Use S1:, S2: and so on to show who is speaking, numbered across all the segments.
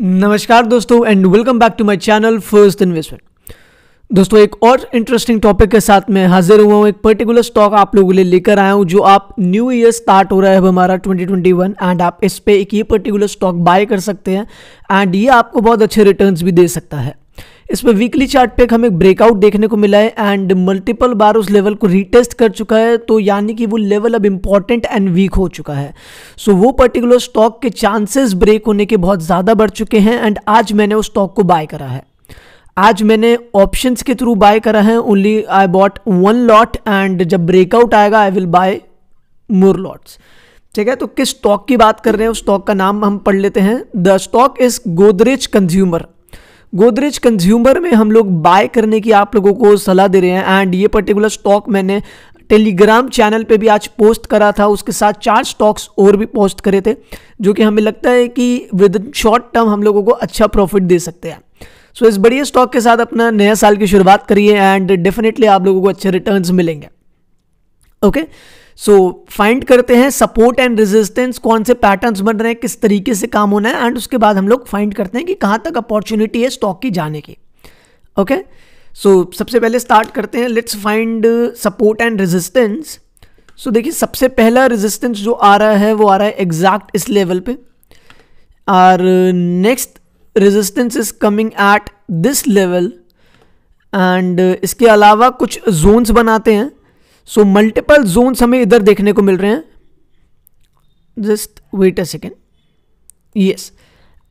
S1: नमस्कार दोस्तों and welcome back to my channel first investment दोस्तों एक और इंटरेस्टिंग टॉपिक के साथ मैं हाजिर हुआ हूँ एक पर्टिकुलर स्टॉक आप लोगों के लिए लेकर आया हूँ जो आप न्यू ईयर स्टार्ट हो रहा है हमारा 2021 एंड आप इस पे एक ये पर्टिकुलर स्टॉक बाय कर सकते हैं एंड ये आपको बहुत अच्छे रिटर्न्स भी दे सकता है इसमें वीकली चार्ट पे हमें ब्रेकआउट देखने को मिला है एंड मल्टीपल बार उस लेवल को रिटेस्ट कर चुका है तो यानी कि वो लेवल अब इंपॉर्टेंट एंड वीक हो चुका है सो so, वो पर्टिकुलर स्टॉक के चांसेस ब्रेक होने के बहुत ज़्यादा बढ़ चुके हैं एंड आज मैंने उस स्टॉक को बाय करा है आज मैंने ऑप्शंस के थ्रू बाय करा है only I bought one lot and जब ब्रेकआउट आएगा I will buy more lots ठीक है तो किस स्टॉक की बात कर रहे हैं उस स्टॉक का नाम हम पढ़ लेते हैं the stock is Godrej consumer Godrej consumer में हम लोग बाय करने की आप लोगों को सलाह दे रहे हैं एंड ये पर्टिकुलर स्टॉक मैंने टेलीग्राम चैनल पे भी आज पोस्ट करा था उसके साथ चार स्टॉक्स और भी पोस्ट करे थे जो कि हमें लगता है कि विद शॉर्ट टर्म हम लोगों को अच्छा प्रॉफिट दे सकते हैं सो so, इस बढ़िया स्टॉक के साथ अपना नया साल की शुरुआत करिए एंड डेफिनेटली आप लोगों को अच्छे रिटर्न्स मिलेंगे okay okay? So so, find करते हैं सपोर्ट एंड रेजिस्टेंस कौन से पैटर्न्स बन रहे हैं किस तरीके से काम होना है एंड उसके बाद हम लोग फाइंड करते हैं कि कहाँ तक अपॉर्चुनिटी है स्टॉक की जाने की ओके सो सबसे पहले स्टार्ट करते हैं let's find support and resistance so देखिए सबसे पहला रेजिस्टेंस जो आ रहा है वो आ रहा है एग्जैक्ट इस लेवल पे और next resistance is coming at this level and इसके अलावा कुछ जोन्स बनाते हैं सो मल्टीपल जोन्स हमें इधर देखने को मिल रहे हैं just wait a second yes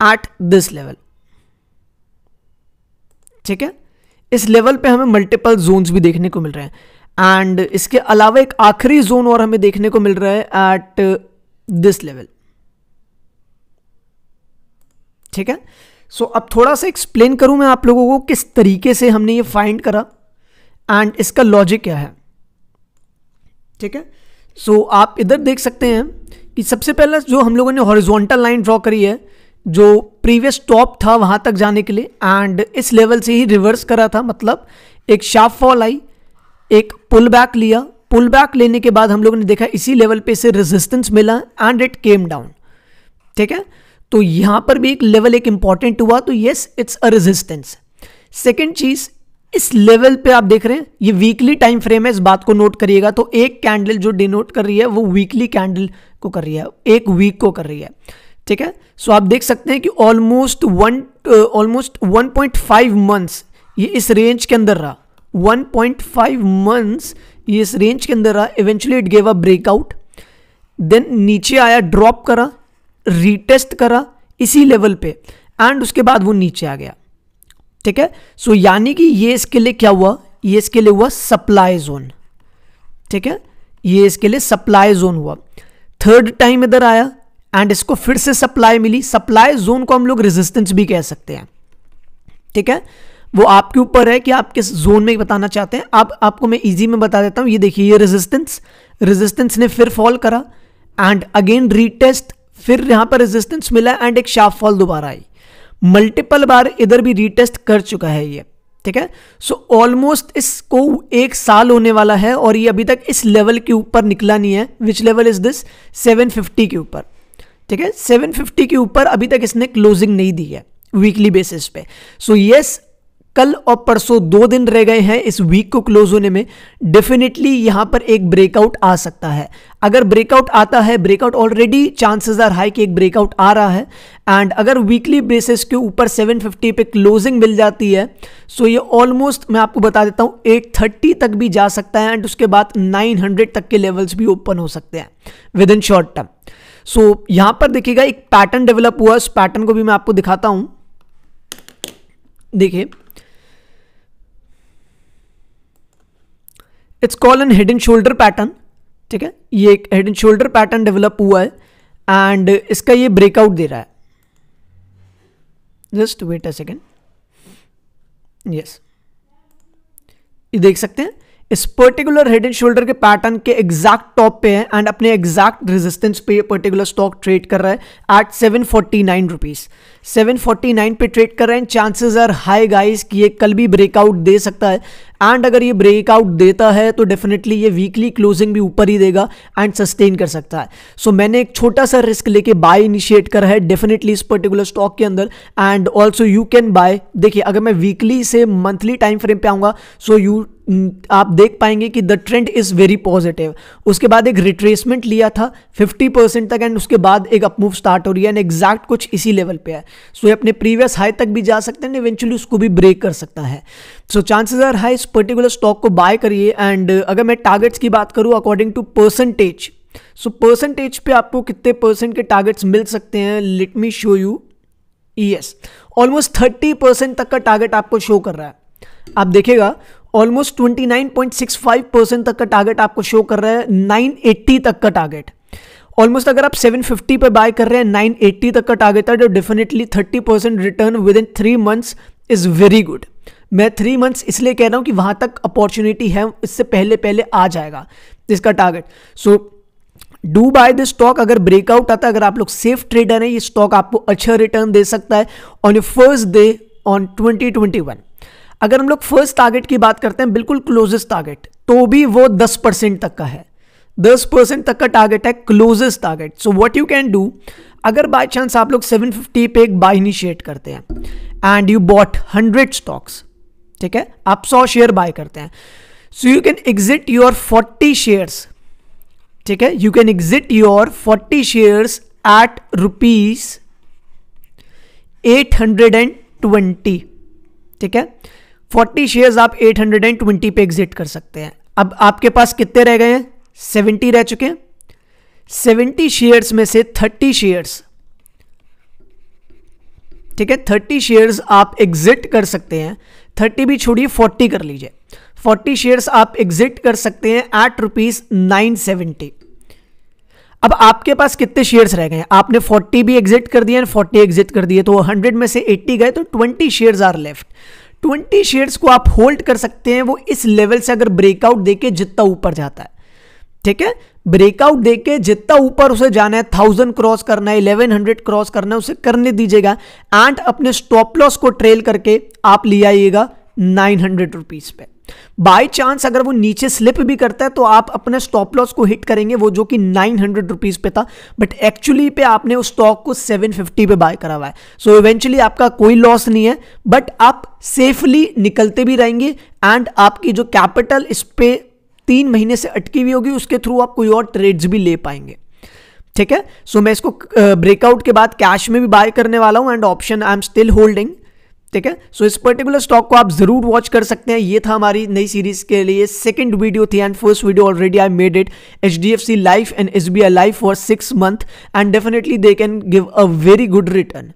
S1: at this level ठीक है इस लेवल पे हमें मल्टीपल जोन्स भी देखने को मिल रहे हैं एंड इसके अलावा एक आखिरी जोन और हमें देखने को मिल रहा है एट दिस लेवल ठीक है सो so, अब थोड़ा सा एक्सप्लेन करूं मैं आप लोगों को किस तरीके से हमने ये फाइंड करा एंड इसका लॉजिक क्या है ठीक है सो so, आप इधर देख सकते हैं कि सबसे पहला जो हम लोगों ने हॉरिजॉन्टल लाइन ड्रॉ करी है जो प्रीवियस टॉप था वहाँ तक जाने के लिए एंड इस लेवल से ही रिवर्स करा था मतलब एक शार्प फॉल आई एक पुल बैक लिया पुल बैक लेने के बाद हम लोगों ने देखा इसी लेवल पे से रेजिस्टेंस मिला एंड इट केम डाउन ठीक है तो यहाँ पर भी एक लेवल एक इंपॉर्टेंट हुआ तो yes it's a resistance second चीज़ इस लेवल पे आप देख रहे हैं ये वीकली टाइम फ्रेम है इस बात को नोट करिएगा तो एक कैंडल जो डिनोट कर रही है वो वीकली कैंडल को कर रही है एक वीक को कर रही है ठीक है सो आप देख सकते हैं कि ऑलमोस्ट वन ऑलमोस्ट 1.5 मंथ्स ये इस रेंज के अंदर रहा 1.5 मंथ्स ये इस रेंज के अंदर रहा eventually it gave a breakout then नीचे आया ड्रॉप करा रीटेस्ट करा इसी लेवल पे एंड उसके बाद वो नीचे आ गया ठीक है सो यानी कि ये इसके लिए क्या हुआ ये इसके लिए हुआ सप्लाई जोन ठीक है ये इसके लिए सप्लाई जोन हुआ थर्ड टाइम इधर आया एंड इसको फिर से सप्लाई मिली सप्लाई जोन को हम लोग रेजिस्टेंस भी कह सकते हैं ठीक है वो आपके ऊपर है कि आप किस जोन में बताना चाहते हैं आप आपको मैं इजी में बता देता हूं ये देखिए ये रेजिस्टेंस रेजिस्टेंस ने फिर फॉल करा एंड अगेन रीटेस्ट फिर यहां पर रेजिस्टेंस मिला एंड एक शार्प फॉल दोबारा आई मल्टीपल बार इधर भी रीटेस्ट कर चुका है ये ठीक है सो ऑलमोस्ट इसको एक साल होने वाला है और ये अभी तक इस लेवल के ऊपर निकला नहीं है विच लेवल इज दिस 750 के ऊपर ठीक है 750 के ऊपर अभी तक इसने क्लोजिंग नहीं दी है वीकली बेसिस पे सो so, यस yes, कल और परसों दो दिन रह गए हैं इस वीक को क्लोज होने में डेफिनेटली यहां पर एक ब्रेकआउट आ सकता है अगर ब्रेकआउट आता है breakout already chances are high कि एक ब्रेकआउट आ रहा है एंड अगर वीकली बेसिस के ऊपर 750 पे क्लोजिंग मिल जाती है सो ये ऑलमोस्ट मैं आपको बता देता हूँ 830 तक भी जा सकता है एंड उसके बाद 900 तक के लेवल्स भी ओपन हो सकते हैं within short term so यहां पर देखिएगा एक पैटर्न डेवलप हुआ उस पैटर्न को भी मैं आपको दिखाता हूं देखिए it's call an head and shoulder pattern ठीक है ये एक head and shoulder pattern develop हुआ है एंड इसका ये ब्रेकआउट दे रहा है just wait a second yes ये देख सकते हैं इस पर्टिकुलर हेड एंड शोल्डर के पैटर्न के एग्जैक्ट टॉप पे है एंड अपने एग्जैक्ट रेजिस्टेंस पे ये पर्टिकुलर स्टॉक ट्रेड कर रहा है at seven forty nine rupees seven forty nine पे ट्रेड कर रहे हैं चांसेस आर हाई गाइस कि ये कल भी ब्रेकआउट दे सकता है एंड अगर ये ब्रेकआउट देता है तो डेफिनेटली ये वीकली क्लोजिंग भी ऊपर ही देगा एंड सस्टेन कर सकता है सो so, मैंने एक छोटा सा रिस्क लेके बाय इनिशिएट करा है डेफिनेटली इस पर्टिकुलर स्टॉक के अंदर and also you can buy देखिए अगर मैं वीकली से मंथली टाइम फ्रेम पे आऊँगा सो यू आप देख पाएंगे कि the trend is very positive उसके बाद एक रिट्रेसमेंट लिया था 50 परसेंट तक एंड उसके बाद एक अपमूव स्टार्ट हो रही है एंड एग्जैक्ट कुछ इसी लेवल पे है सो so, ये अपने प्रीवियस हाई तक भी जा सकते हैं इवेंचुअली उसको भी ब्रेक कर सकता है सो चांसेस आर हाई इस पर्टिकुलर स्टॉक को बाय करिए एंड अगर मैं टारगेट्स की बात करूँ according to percentage so percentage पे आपको कितने परसेंट के टारगेट्स मिल सकते हैं let me show you yes almost thirty percent तक का टारगेट आपको शो कर रहा है आप देखेगा almost twenty nine point six five percent तक का टारगेट आपको शो कर रहा है नाइन एट्टी तक का टारगेट ऑलमोस्ट अगर आप 750 पे बाय कर रहे हैं 980 तक का टारगेट है तो definitely 30 percent return within three months is very good मैं थ्री मंथ्स इसलिए कह रहा हूँ कि वहाँ तक अपॉर्चुनिटी है इससे पहले पहले आ जाएगा इसका target so do buy this stock अगर ब्रेकआउट आता है अगर आप लोग सेफ ट्रेडर हैं ये स्टॉक आपको अच्छा रिटर्न दे सकता है on a first day on twenty twenty one अगर हम लोग फर्स्ट टारगेट की बात करते हैं बिल्कुल क्लोजेस्ट टारगेट तो भी वो दस परसेंट तक का है दस परसेंट तक का टारगेट है closest target so what you can do अगर बाय चांस आप लोग सेवन फिफ्टी पे एक बाय इनिशिएट करते हैं and you bought hundred stocks ठीक है आप सौ शेयर बाय करते हैं so you can exit your forty shares ठीक है you can exit your forty shares at rupees at hundred and twenty ठीक है फोर्टी शेयर्स आप एट हंड्रेड एंड ट्वेंटी पे एग्जिट कर सकते हैं अब आपके पास कितने रह गए हैं सेवेंटी रह चुके हैं सेवेंटी शेयर्स में से थर्टी शेयर्स ठीक है थर्टी शेयर्स आप एग्जिट कर सकते हैं थर्टी भी छोड़िए फोर्टी कर लीजिए फोर्टी शेयर्स आप एग्जिट कर सकते हैं एट रुपीज नाइन सेवेंटी अब आपके पास कितने शेयर्स रह गए आपने 40 भी एग्जिट कर दिए एंड 40 एग्जिट कर दिए तो 100 में से 80 गए तो 20 शेयर्स आर लेफ्ट 20 शेयर्स को आप होल्ड कर सकते हैं वो इस लेवल से अगर ब्रेकआउट देके जितना ऊपर जाता है ठीक है ब्रेकआउट देके जितना ऊपर उसे जाना है थाउजेंड क्रॉस करना है इलेवन हंड्रेड क्रॉस करना है उसे करने दीजिएगा एंड अपने स्टॉप लॉस को ट्रेल करके आप ले आइएगा नाइन हंड्रेड रुपीज पे बाई चांस अगर वो नीचे स्लिप भी करता है तो आप अपने स्टॉप लॉस को हिट करेंगे वो जो कि नाइन हंड्रेड रुपीज पे था बट एक्चुअली पे आपने उस स्टॉक को सेवन फिफ्टी पे बाय करा हुआ है सो इवेंचुअली आपका कोई लॉस नहीं है बट आप सेफली निकलते भी रहेंगे एंड आपकी जो कैपिटल इस पे तीन महीने से अटकी हुई होगी उसके थ्रू आप कोई और ट्रेड्स भी ले पाएंगे ठीक है सो मैं इसको ब्रेकआउट के बाद कैश में भी बाय करने वाला हूं and option I am still holding ठीक है सो इस पर्टिकुलर स्टॉक को आप जरूर वॉच कर सकते हैं ये था हमारी नई सीरीज के लिए सेकंड वीडियो थी and first video already I made it H D F C life and S B I life for six month and definitely they can give a very good return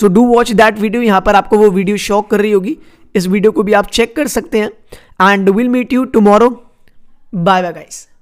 S1: so do watch that video यहां पर आपको वो video shock कर रही होगी इस video को भी आप चेक कर सकते हैं and will meet you tomorrow Bye bye guys.